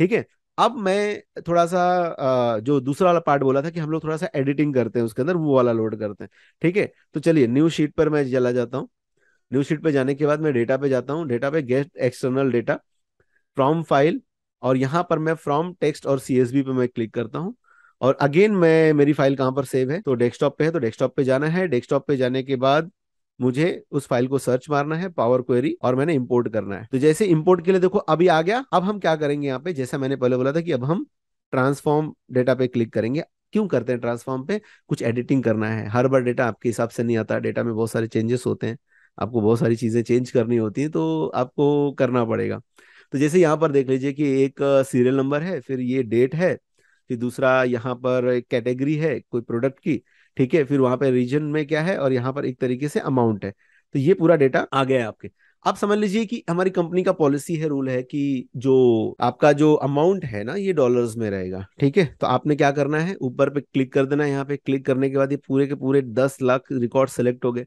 ठीक है अब मैं थोड़ा सा जो दूसरा वाला पार्ट बोला था कि हम लोग थोड़ा सा एडिटिंग करते हैं उसके अंदर वो वाला लोड करते हैं ठीक है तो चलिए न्यू शीट पर मैं चला जाता हूँ न्यू शीट पर जाने के बाद मैं डेटा पे जाता हूँ डेटा पे get external data from file और यहाँ पर मैं फ्रॉम टेक्स्ट और बी पे मैं क्लिक करता हूँ और अगेन मैं मेरी फाइल कहाँ पर सेव है तो डेस्कटॉप पे है तो डेस्कटॉप पे जाना है डेस्कटॉप पे जाने के बाद मुझे उस फाइल को सर्च मारना है पावर क्वेरी और मैंने इंपोर्ट करना है तो जैसे इंपोर्ट के लिए देखो अभी आ गया अब हम क्या करेंगे यहाँ पे जैसा मैंने पहले बोला था कि अब हम ट्रांसफॉर्म डेटा पे क्लिक करेंगे क्यों करते हैं ट्रांसफॉर्म पे कुछ एडिटिंग करना है हर बार डेटा आपके हिसाब से नहीं आता डेटा में बहुत सारे चेंजेस होते हैं आपको बहुत सारी चीजें चेंज करनी होती हैं तो आपको करना पड़ेगा तो जैसे यहाँ पर देख लीजिए कि एक सीरियल नंबर है फिर ये डेट है फिर दूसरा यहाँ पर एक कैटेगरी है कोई प्रोडक्ट की ठीक है फिर वहां पर रीजन में क्या है और यहाँ पर एक तरीके से अमाउंट है तो ये पूरा डेटा आ गया है आपके आप समझ लीजिए कि हमारी कंपनी का पॉलिसी है रूल है कि जो आपका जो अमाउंट है ना ये डॉलर्स में रहेगा ठीक है तो आपने क्या करना है ऊपर पे क्लिक कर देना है यहाँ पे क्लिक करने के बाद ये पूरे के पूरे दस लाख रिकॉर्ड सेलेक्ट हो गए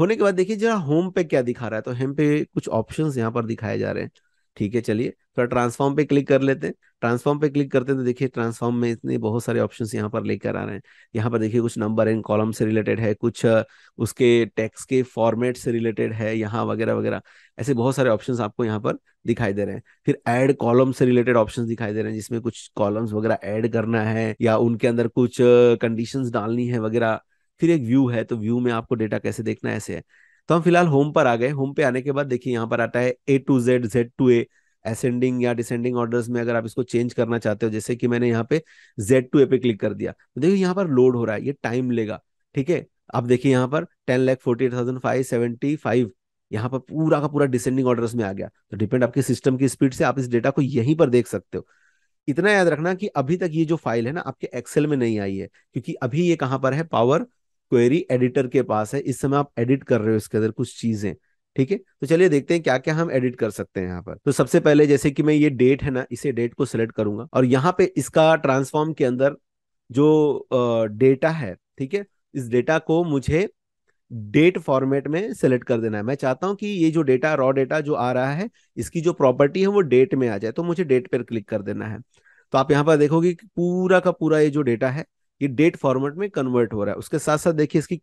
होने के बाद देखिए जरा होम पे क्या दिखा रहा है तो होम पे कुछ ऑप्शन यहाँ पर दिखाए जा रहे हैं ठीक है चलिए थोड़ा ट्रांसफॉर्म पे क्लिक कर लेते हैं ट्रांसफॉर्म पे क्लिक करते हैं तो देखिए ट्रांसफॉर्म में इतने बहुत सारे ऑप्शन यहाँ पर लेकर आ रहे हैं यहाँ पर देखिए कुछ नंबर एंड कॉलम से रिलेटेड है कुछ उसके टैक्स के फॉर्मेट से रिलेटेड है यहाँ वगैरह वगैरह ऐसे बहुत सारे ऑप्शन आपको यहाँ पर दिखाई दे रहे हैं फिर एड कॉलम से रिलेटेड ऑप्शन दिखाई दे रहे हैं जिसमें कुछ कॉलम्स वगैरह एड करना है या उनके अंदर कुछ कंडीशन डालनी है वगैरह फिर एक व्यू है तो व्यू में आपको डेटा कैसे देखना है ऐसे है तो हम फिलहाल होम पर आ गए होम पे आने के बाद देखिए यहाँ पर आता है A to Z Z to A ascending या डिसेंडिंग ऑर्डर्स में अगर आप इसको चेंज करना चाहते हो जैसे कि मैंने यहाँ पे जेड टू ए पे क्लिक कर दिया तो देखिए यहाँ पर लोड हो रहा है ये टाइम लेगा ठीक है आप देखिए यहाँ पर ten lakh forty eight thousand five seventy five यहाँ पर पूरा का पूरा डिसेंडिंग ऑर्डर्स में आ गया तो डिपेंड आपके सिस्टम की स्पीड से आप इस डेटा को यहीं पर देख सकते हो इतना याद रखना कि अभी तक ये जो फाइल है ना आपके एक्सेल में नहीं आई है क्योंकि अभी ये कहाँ पर है पावर क्वेरी एडिटर के पास है इस समय आप एडिट कर रहे हो इसके अंदर कुछ चीजें ठीक है तो चलिए देखते हैं क्या क्या हम एडिट कर सकते हैं यहाँ पर तो सबसे पहले जैसे कि मैं ये डेट है ना इसे डेट को सिलेक्ट करूंगा और यहाँ पे इसका ट्रांसफॉर्म के अंदर जो डेटा है ठीक है इस डेटा को मुझे डेट फॉर्मेट में सेलेक्ट कर देना है मैं चाहता हूं कि ये जो डेटा रॉ डेटा जो आ रहा है इसकी जो प्रॉपर्टी है वो डेट में आ जाए तो मुझे डेट पर क्लिक कर देना है तो आप यहाँ पर देखोगे पूरा का पूरा ये जो डेटा है ये डेट फॉर्मेट में कन्वर्ट हो रहा है उसके साथ साथ देखिए इसकी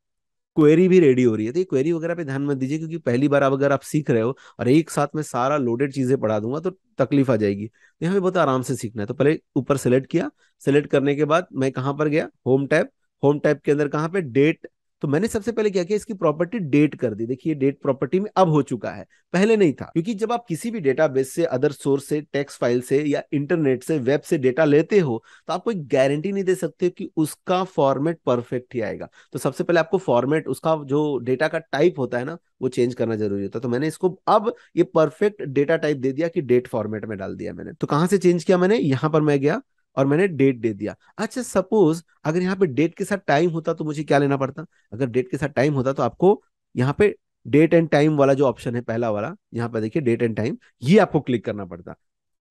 क्वेरी भी रेडी हो रही है तो ये क्वेरी वगैरह पे ध्यान मत दीजिए क्योंकि पहली बार आप अगर आप सीख रहे हो और एक साथ में सारा लोडेड चीजें पढ़ा दूंगा तो तकलीफ आ जाएगी तो हमें बहुत आराम से सीखना है तो पहले ऊपर सेलेक्ट किया सेलेक्ट करने के बाद मैं कहाँ पर गया होम टैब होम टैब के अंदर कहाँ पे डेट तो मैंने सबसे पहले क्या किया इसकी प्रॉपर्टी डेट कर दी देखिए डेट प्रॉपर्टी में अब हो चुका है पहले नहीं था क्योंकि जब आप किसी भी डेटाबेस से अदर सोर्स से टेक्स फाइल से या इंटरनेट से वेब से डेटा लेते हो तो आप कोई गारंटी नहीं दे सकते कि उसका फॉर्मेट परफेक्ट ही आएगा तो सबसे पहले आपको फॉर्मेट उसका जो डेटा का टाइप होता है ना वो चेंज करना जरूरी होता है तो मैंने इसको अब ये परफेक्ट डेटा टाइप दे दिया कि डेट फॉर्मेट में डाल दिया मैंने तो कहां से चेंज किया मैंने यहां पर मैं गया और मैंने डेट दे दिया अच्छा सपोज अगर यहाँ पे डेट के साथ टाइम होता तो मुझे क्या लेना पड़ता अगर डेट के साथ टाइम होता तो आपको यहाँ पे डेट एंड टाइम वाला जो ऑप्शन है पहला वाला यहाँ पे देखिए डेट एंड टाइम ये आपको क्लिक करना पड़ता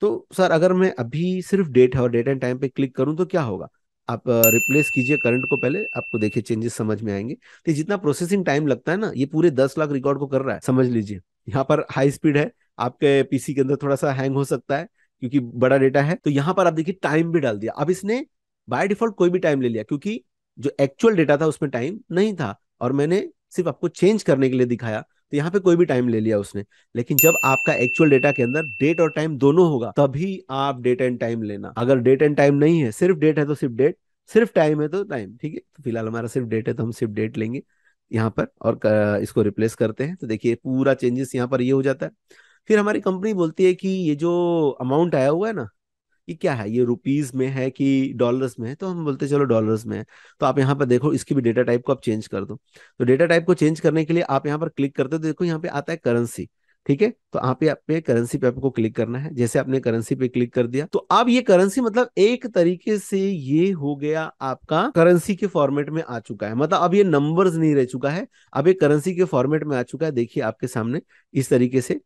तो सर अगर मैं अभी सिर्फ डेट और डेट एंड टाइम पे क्लिक करूँ तो क्या होगा आप रिप्लेस कीजिए करंट को पहले आपको देखिए चेंजेस समझ में आएंगे तो जितना प्रोसेसिंग टाइम लगता है ना ये पूरे दस लाख रिकॉर्ड को कर रहा है समझ लीजिए यहाँ पर हाई स्पीड है आपके पीसी के अंदर थोड़ा सा हैंग हो सकता है क्योंकि बड़ा डेटा है तो यहाँ पर आप देखिए टाइम भी डाल दिया अब इसने बाय डिफॉल्ट कोई भी टाइम ले लिया क्योंकि जो एक्चुअल डेटा था उसमें टाइम नहीं था और मैंने सिर्फ आपको चेंज करने के लिए दिखाया तो यहाँ पे कोई भी टाइम ले लिया उसने लेकिन जब आपका एक्चुअल डेटा के अंदर डेट और टाइम दोनों होगा तभी आप डेट एंड टाइम लेना अगर डेट एंड टाइम नहीं है सिर्फ डेट है तो सिर्फ डेट सिर्फ टाइम है तो टाइम ठीक है तो फिलहाल हमारा सिर्फ डेट है तो हम सिर्फ डेट लेंगे यहाँ पर और इसको रिप्लेस करते हैं तो देखिए पूरा चेंजेस यहाँ पर ये यह हो जाता है फिर हमारी कंपनी बोलती है कि ये जो अमाउंट आया हुआ है ना ये क्या है ये रुपीज में है कि डॉलर्स में है तो हम बोलते चलो डॉलर्स में है तो आप यहाँ पर देखो इसकी भी डेटा टाइप को आप चेंज कर दो तो डेटा टाइप को चेंज करने के लिए आप यहाँ पर क्लिक करते हो तो देखो यहाँ पे आता है करेंसी ठीक है तो आप पे करेंसी पे आपको क्लिक करना है जैसे आपने करेंसी पे क्लिक कर दिया तो अब ये करेंसी मतलब एक तरीके से ये हो गया आपका करेंसी के फॉर्मेट में आ चुका है मतलब अब ये नंबर्स नहीं रह चुका है अब ये करेंसी के फॉर्मेट में आ चुका है देखिए आपके सामने इस तरीके से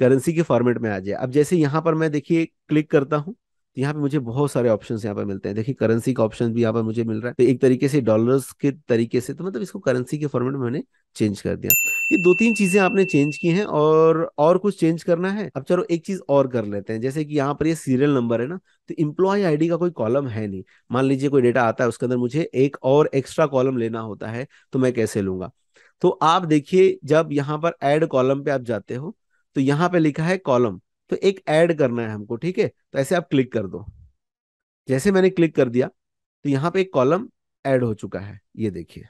करेंसी के फॉर्मेट में आ जाए अब जैसे यहाँ पर मैं देखिए क्लिक करता हूँ तो यहाँ पे मुझे बहुत सारे ऑप्शन यहाँ पर मिलते हैं देखिए करेंसी का ऑप्शन भी यहाँ पर मुझे मिल रहा है तो एक तरीके से डॉलर के तरीके से तो मतलब इसको करेंसी के फॉर्मेट में मैंने चेंज कर दिया ये दो तीन चीजें आपने चेंज की हैं और और कुछ चेंज करना है अब चलो एक चीज और कर लेते हैं जैसे कि यहाँ पर ये सीरियल नंबर है ना तो इम्प्लॉय आईडी का कोई कॉलम है नहीं मान लीजिए कोई डेटा आता है उसके अंदर मुझे एक और एक्स्ट्रा कॉलम लेना होता है तो मैं कैसे लूंगा तो आप देखिए जब यहाँ पर एड कॉलम पे आप जाते हो तो यहां पे लिखा है कॉलम तो एक ऐड करना है हमको ठीक है तो ऐसे आप क्लिक कर दो जैसे मैंने क्लिक कर दिया तो यहां पे एक कॉलम ऐड हो चुका है ये देखिए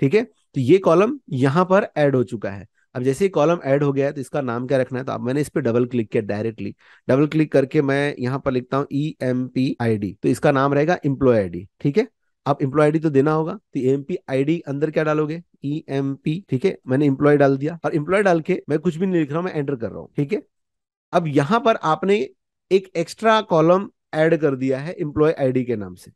ठीक है तो ये कॉलम यहां पर ऐड हो चुका है अब जैसे ही कॉलम ऐड हो गया है तो इसका नाम क्या रखना है तो अब मैंने इस पर डबल क्लिक किया डायरेक्टली डबल क्लिक करके मैं यहां पर लिखता हूं E M P I D तो इसका नाम रहेगा इम्प्लॉय आई डी ठीक है आप इम्प्लॉय आई डी तो देना होगा तो एम पी आई डी अंदर क्या डालोगे ई एम पी ठीक है मैंने इंप्लॉय डाल दिया और इंप्लॉय डाल के मैं कुछ भी नहीं लिख रहा हूं मैं एंटर कर रहा हूँ ठीक है अब यहाँ पर आपने एक एक्स्ट्रा कॉलम ऐड कर दिया है इंप्लॉय आईडी के नाम से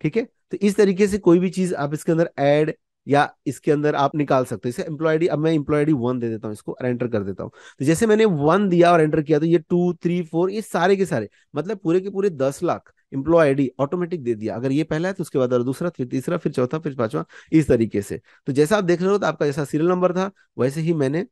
ठीक है तो इस तरीके से कोई भी चीज आप इसके अंदर ऐड या इसके अंदर आप निकाल सकते हो इसे एम्प्लॉयडी अब मैं एम्प्लॉयडी वन दे देता हूँ इसको और एंटर कर देता हूँ तो जैसे मैंने वन दिया और एंटर किया तो ये टू थ्री फोर ये सारे के सारे मतलब पूरे के पूरे दस लाख एम्प्लॉय आईडी ऑटोमेटिक दे दिया अगर ये पहला है तो उसके बाद दूसरा फिर तीसरा फिर चौथा फिर पांचवा इस तरीके से तो जैसा आप देख रहे हो तो आपका जैसा सीरियल नंबर था वैसे ही मैंने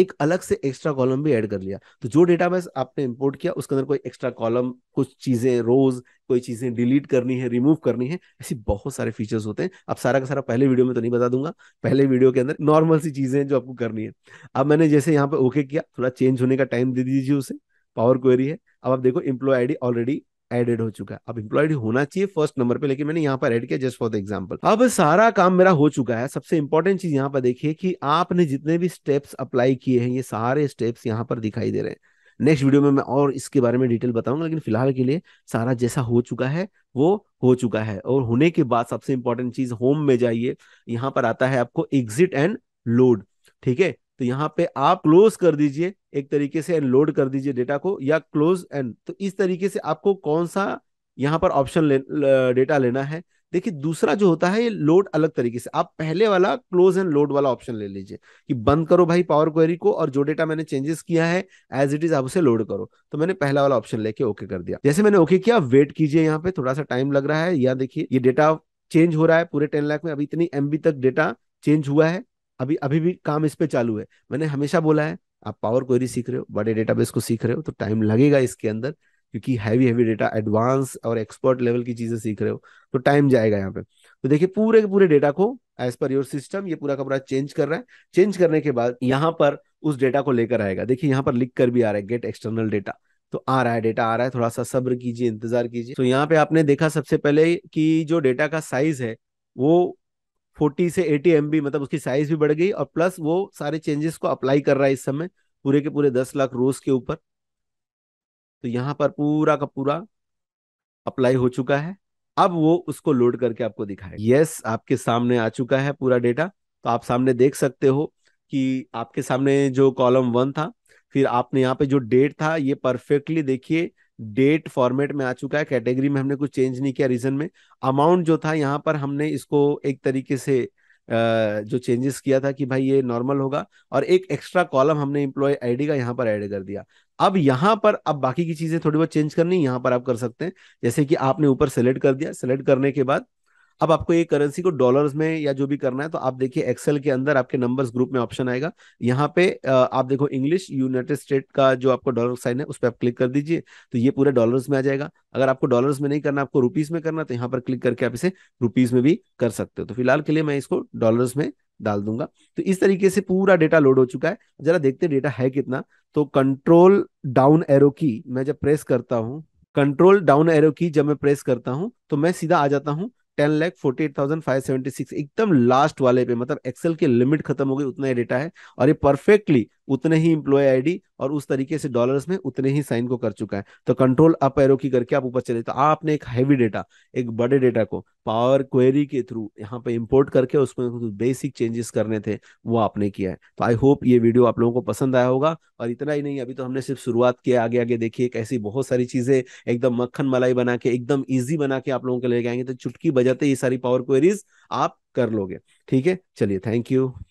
एक अलग से एक्स्ट्रा कॉलम भी ऐड कर लिया तो जो डेटा बेस आपने इंपोर्ट किया उसके अंदर कोई एक्स्ट्रा कॉलम कुछ चीजें रोज कोई चीजें डिलीट करनी है रिमूव करनी है ऐसी बहुत सारे फीचर्स होते हैं अब सारा का सारा पहले वीडियो में तो नहीं बता दूंगा पहले वीडियो के अंदर नॉर्मल सी चीजें जो आपको करनी है अब मैंने जैसे यहाँ पे ओके किया थोड़ा चेंज होने का टाइम दे दीजिए उसे पावर क्वेरी है अब आप देखो इम्प्लॉय आईडी ऑलरेडी एडेड हो चुका है अब एम्प्लॉयड होना चाहिए फर्स्ट नंबर पे लेकिन मैंने यहाँ पर एड किया जस्ट फॉर द एग्जाम्पल अब सारा काम मेरा हो चुका है सबसे इंपॉर्टेंट चीज यहाँ पर देखिए कि आपने जितने भी स्टेप्स अप्लाई किए हैं ये सारे स्टेप्स यहाँ पर दिखाई दे रहे हैं नेक्स्ट वीडियो में मैं और इसके बारे में डिटेल बताऊंगा लेकिन फिलहाल के लिए सारा जैसा हो चुका है वो हो चुका है और होने के बाद सबसे इंपॉर्टेंट चीज होम में जाइए यहाँ पर आता है आपको एग्जिट एंड लोड ठीक है तो यहाँ पे आप क्लोज कर दीजिए एक तरीके से लोड कर दीजिए डेटा को या क्लोज एंड तो इस तरीके से आपको कौन सा यहाँ पर ऑप्शन ले, डेटा लेना है देखिए दूसरा जो होता है ये लोड अलग तरीके से आप पहले वाला क्लोज एंड लोड वाला ऑप्शन ले लीजिए कि बंद करो भाई पावर क्वेरी को और जो डेटा मैंने चेंजेस किया है एज इट इज आप उसे लोड करो तो मैंने पहला वाला ऑप्शन लेके ओके कर दिया जैसे मैंने ओके किया वेट कीजिए यहाँ पे थोड़ा सा टाइम लग रहा है या देखिए ये डेटा चेंज हो रहा है पूरे टेन लाख में अभी इतनी एमबी तक डेटा चेंज हुआ है अभी अभी भी काम इस पे चालू है मैंने हमेशा बोला है आप पावर क्वेरी सीख रहे हो बड़े डेटाबेस को सीख रहे हो तो टाइम लगेगा इसके अंदर क्योंकि हैवी हैवी डेटा एडवांस और एक्सपर्ट लेवल की चीजें सीख रहे हो तो टाइम जाएगा यहाँ पे तो देखिए पूरे के पूरे डेटा को एज पर योर सिस्टम ये पूरा का पूरा चेंज कर रहा है चेंज करने के बाद यहाँ पर उस डेटा को लेकर आएगा देखिए यहाँ पर लिख कर भी आ रहा है गेट एक्सटर्नल डेटा तो आ रहा है डेटा आ रहा है थोड़ा सा सब्र कीजिए इंतजार कीजिए तो यहाँ पे आपने देखा सबसे पहले कि जो डेटा का साइज है वो फोर्टी से एटी एम मतलब उसकी साइज भी बढ़ गई और प्लस वो सारे चेंजेस को अप्लाई कर रहा है इस समय पूरे के पूरे दस लाख रोज के ऊपर तो यहाँ पर पूरा का पूरा अप्लाई हो चुका है अब वो उसको लोड करके आपको दिखाए यस आपके सामने आ चुका है पूरा डेटा तो आप सामने देख सकते हो कि आपके सामने जो कॉलम वन था फिर आपने यहाँ पे जो डेट था ये परफेक्टली देखिए डेट फॉर्मेट में आ चुका है कैटेगरी में हमने कुछ चेंज नहीं किया रीजन में अमाउंट जो था यहाँ पर हमने इसको एक तरीके से जो चेंजेस किया था कि भाई ये नॉर्मल होगा और एक एक्स्ट्रा कॉलम हमने इम्प्लॉय आईडी का यहाँ पर ऐड कर दिया अब यहाँ पर अब बाकी की चीजें थोड़ी बहुत चेंज करनी यहाँ पर आप कर सकते हैं जैसे कि आपने ऊपर सेलेक्ट कर दिया सेलेक्ट करने के बाद अब आपको ये करेंसी को डॉलर्स में या जो भी करना है तो आप देखिए एक्सेल के अंदर आपके नंबर्स ग्रुप में ऑप्शन आएगा यहाँ पे आप देखो इंग्लिश यूनाइटेड स्टेट का जो आपको डॉलर साइन है उस पर आप क्लिक कर दीजिए तो ये पूरा डॉलर्स में आ जाएगा अगर आपको डॉलर्स में नहीं करना आपको रुपीज में करना तो यहाँ पर क्लिक करके आप इसे रुपीज में भी कर सकते हो तो फिलहाल के लिए मैं इसको डॉलर्स में डाल दूंगा तो इस तरीके से पूरा डेटा लोड हो चुका है जरा देखते हैं डेटा है कितना तो कंट्रोल डाउन एरो की मैं जब प्रेस करता हूँ कंट्रोल डाउन एरो की जब मैं प्रेस करता हूँ तो मैं सीधा आ जाता हूँ ten lakh forty eight thousand five seventy six एकदम लास्ट वाले पे मतलब एक्सेल की लिमिट खत्म हो गई उतना ही डेटा है और ये परफेक्टली उतने ही इंप्लॉय आईडी और उस तरीके से डॉलर्स में उतने ही साइन को कर चुका है तो कंट्रोल अप एरो की करके आप ऊपर चले तो आपने एक हैवी डेटा एक बड़े डेटा को पावर क्वेरी के थ्रू यहाँ पे इंपोर्ट करके उसमें बेसिक चेंजेस करने थे वो आपने किया है तो आई होप ये वीडियो आप लोगों को पसंद आया होगा और इतना ही नहीं अभी तो हमने सिर्फ शुरुआत किया आगे आगे देखिए ऐसी बहुत सारी चीजें एकदम मक्खन मलाई बना के एकदम ईजी बना के आप लोगों के लेके आएंगे तो चुटकी बजाते ये सारी पावर क्वेरीज आप कर लोगे ठीक है चलिए थैंक यू